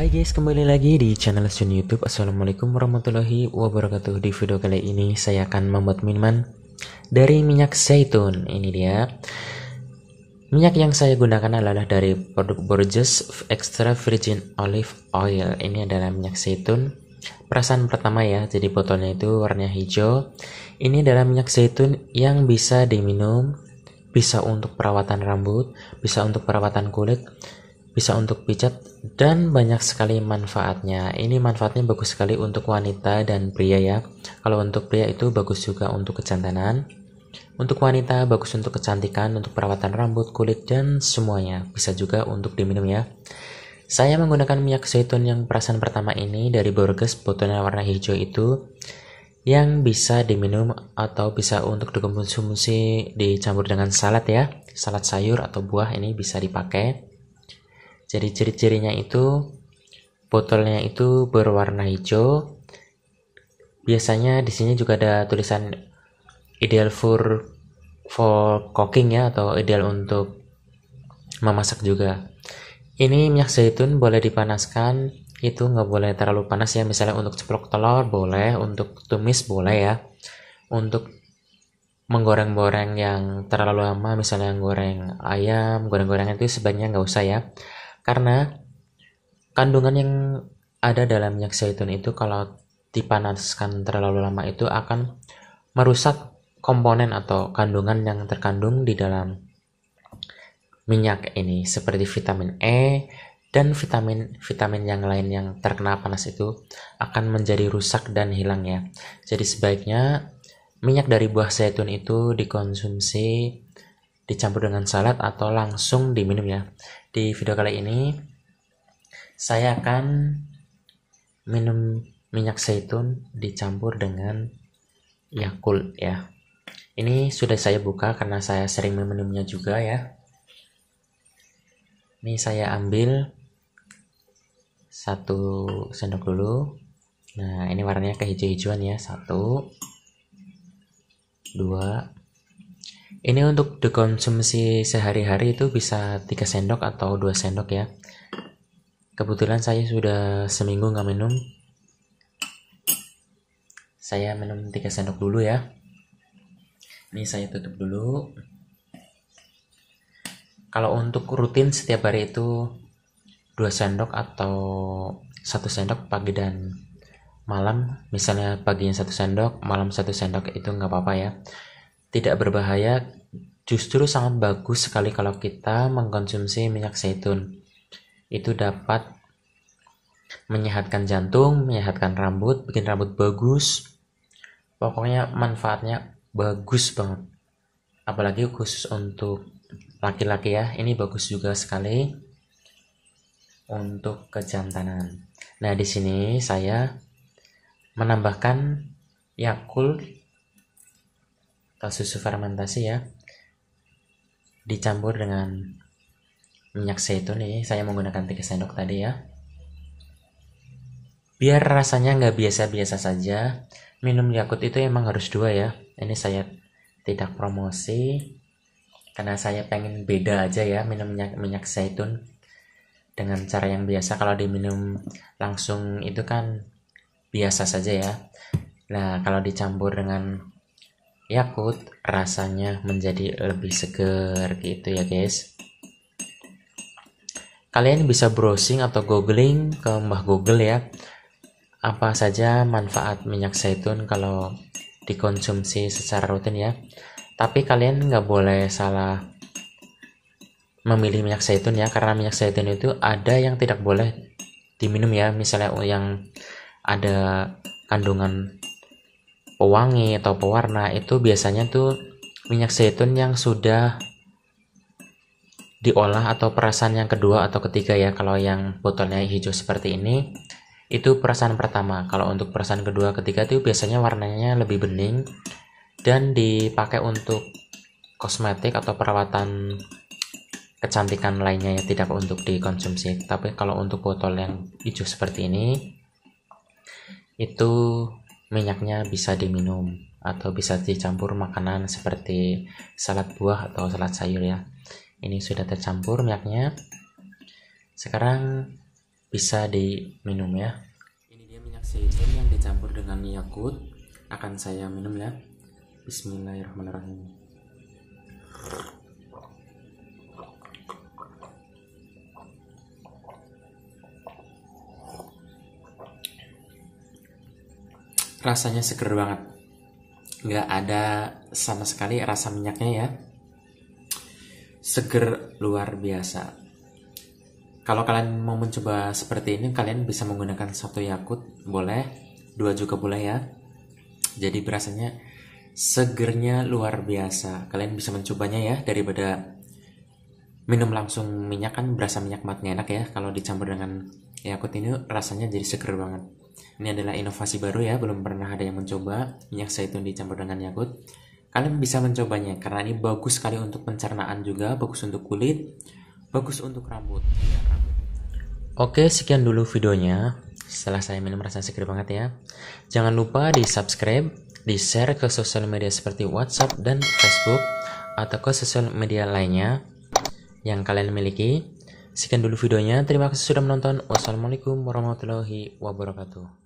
Hai guys, kembali lagi di channel Sun YouTube. Assalamualaikum warahmatullahi wabarakatuh. Di video kali ini saya akan membuat minuman dari minyak zaitun. Ini dia. Minyak yang saya gunakan adalah dari produk Borges Extra Virgin Olive Oil. Ini adalah minyak zaitun. Perasaan pertama ya, jadi botolnya itu warnanya hijau. Ini adalah minyak zaitun yang bisa diminum, bisa untuk perawatan rambut, bisa untuk perawatan kulit, bisa untuk pijat dan banyak sekali manfaatnya. Ini manfaatnya bagus sekali untuk wanita dan pria ya. Kalau untuk pria itu bagus juga untuk kecantanan. Untuk wanita bagus untuk kecantikan, untuk perawatan rambut, kulit dan semuanya. Bisa juga untuk diminum ya. Saya menggunakan minyak zaitun yang perasan pertama ini dari Borges botolnya warna hijau itu yang bisa diminum atau bisa untuk dikonsumsi dicampur dengan salad ya. Salad sayur atau buah ini bisa dipakai. Jadi ciri-cirinya itu botolnya itu berwarna hijau. Biasanya di sini juga ada tulisan ideal for for cooking ya atau ideal untuk memasak juga. Ini minyak zaitun boleh dipanaskan, itu nggak boleh terlalu panas ya. Misalnya untuk ceplok telur boleh, untuk tumis boleh ya. Untuk menggoreng-goreng yang terlalu lama, misalnya goreng ayam, goreng-gorengan itu sebaiknya nggak usah ya karena kandungan yang ada dalam minyak zaitun itu kalau dipanaskan terlalu lama itu akan merusak komponen atau kandungan yang terkandung di dalam minyak ini seperti vitamin E dan vitamin vitamin yang lain yang terkena panas itu akan menjadi rusak dan hilang ya. Jadi sebaiknya minyak dari buah zaitun itu dikonsumsi dicampur dengan salad atau langsung diminum ya di video kali ini saya akan minum minyak zaitun dicampur dengan Yakult ya. Ini sudah saya buka karena saya sering minumnya juga ya. Ini saya ambil satu sendok dulu. Nah, ini warnanya kehijau-hijauan ya. Satu, dua, ini untuk dikonsumsi sehari-hari itu bisa 3 sendok atau 2 sendok ya. Kebetulan saya sudah seminggu nggak minum. Saya minum 3 sendok dulu ya. Ini saya tutup dulu. Kalau untuk rutin setiap hari itu 2 sendok atau 1 sendok pagi dan malam misalnya paginya 1 sendok malam 1 sendok itu nggak apa-apa ya tidak berbahaya, justru sangat bagus sekali kalau kita mengkonsumsi minyak zaitun. Itu dapat menyehatkan jantung, menyehatkan rambut, bikin rambut bagus. Pokoknya manfaatnya bagus banget. Apalagi khusus untuk laki-laki ya, ini bagus juga sekali untuk kejantanan. Nah, di sini saya menambahkan Yakult susu fermentasi ya dicampur dengan minyak zaitun nih saya menggunakan 3 sendok tadi ya biar rasanya nggak biasa-biasa saja minum yakut itu emang harus dua ya ini saya tidak promosi karena saya pengen beda aja ya minum minyak minyak zaitun dengan cara yang biasa kalau diminum langsung itu kan biasa saja ya nah kalau dicampur dengan Yakut rasanya menjadi lebih segar gitu ya guys kalian bisa browsing atau googling ke mbah google ya apa saja manfaat minyak zaitun kalau dikonsumsi secara rutin ya tapi kalian nggak boleh salah memilih minyak zaitun ya karena minyak zaitun itu ada yang tidak boleh diminum ya misalnya yang ada kandungan pewangi atau pewarna itu biasanya tuh minyak zaitun yang sudah diolah atau perasan yang kedua atau ketiga ya kalau yang botolnya hijau seperti ini itu perasan pertama kalau untuk perasan kedua ketiga itu biasanya warnanya lebih bening dan dipakai untuk kosmetik atau perawatan kecantikan lainnya ya tidak untuk dikonsumsi tapi kalau untuk botol yang hijau seperti ini itu Minyaknya bisa diminum atau bisa dicampur makanan seperti salad buah atau salad sayur ya. Ini sudah tercampur minyaknya. Sekarang bisa diminum ya. Ini dia minyak zaitun yang dicampur dengan Yakult. Akan saya minum ya. Bismillahirrahmanirrahim. rasanya seger banget nggak ada sama sekali rasa minyaknya ya seger luar biasa kalau kalian mau mencoba seperti ini kalian bisa menggunakan satu yakut boleh dua juga boleh ya jadi berasanya segernya luar biasa kalian bisa mencobanya ya daripada minum langsung minyak kan berasa minyak banget enak ya kalau dicampur dengan yakut ini rasanya jadi seger banget ini adalah inovasi baru ya, belum pernah ada yang mencoba minyak zaitun dicampur dengan yakut. Kalian bisa mencobanya karena ini bagus sekali untuk pencernaan juga, bagus untuk kulit, bagus untuk rambut. Iya, Oke, sekian dulu videonya. Setelah saya minum rasa segar banget ya. Jangan lupa di subscribe, di share ke sosial media seperti WhatsApp dan Facebook atau ke sosial media lainnya yang kalian miliki. Sekian dulu videonya. Terima kasih sudah menonton. Wassalamualaikum warahmatullahi wabarakatuh.